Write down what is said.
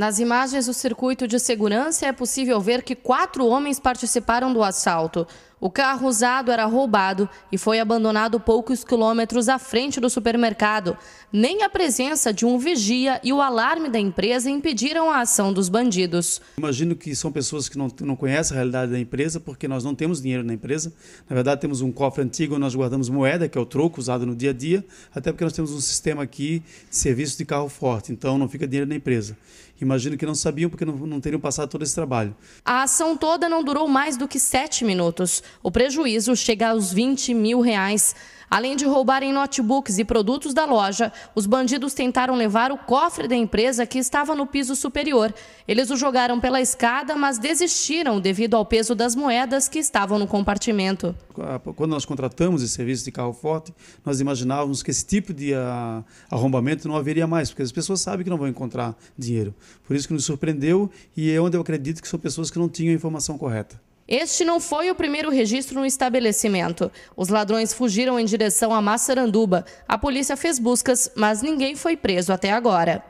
Nas imagens do circuito de segurança é possível ver que quatro homens participaram do assalto. O carro usado era roubado e foi abandonado poucos quilômetros à frente do supermercado. Nem a presença de um vigia e o alarme da empresa impediram a ação dos bandidos. Imagino que são pessoas que não, não conhecem a realidade da empresa, porque nós não temos dinheiro na empresa. Na verdade, temos um cofre antigo onde nós guardamos moeda, que é o troco usado no dia a dia, até porque nós temos um sistema aqui de serviço de carro forte, então não fica dinheiro na empresa. Imagino que não sabiam porque não, não teriam passado todo esse trabalho. A ação toda não durou mais do que sete minutos o prejuízo chega aos 20 mil reais. Além de roubarem notebooks e produtos da loja, os bandidos tentaram levar o cofre da empresa que estava no piso superior. Eles o jogaram pela escada, mas desistiram devido ao peso das moedas que estavam no compartimento. Quando nós contratamos esse serviço de carro forte, nós imaginávamos que esse tipo de ah, arrombamento não haveria mais, porque as pessoas sabem que não vão encontrar dinheiro. Por isso que nos surpreendeu e é onde eu acredito que são pessoas que não tinham a informação correta. Este não foi o primeiro registro no estabelecimento. Os ladrões fugiram em direção a Massaranduba. A polícia fez buscas, mas ninguém foi preso até agora.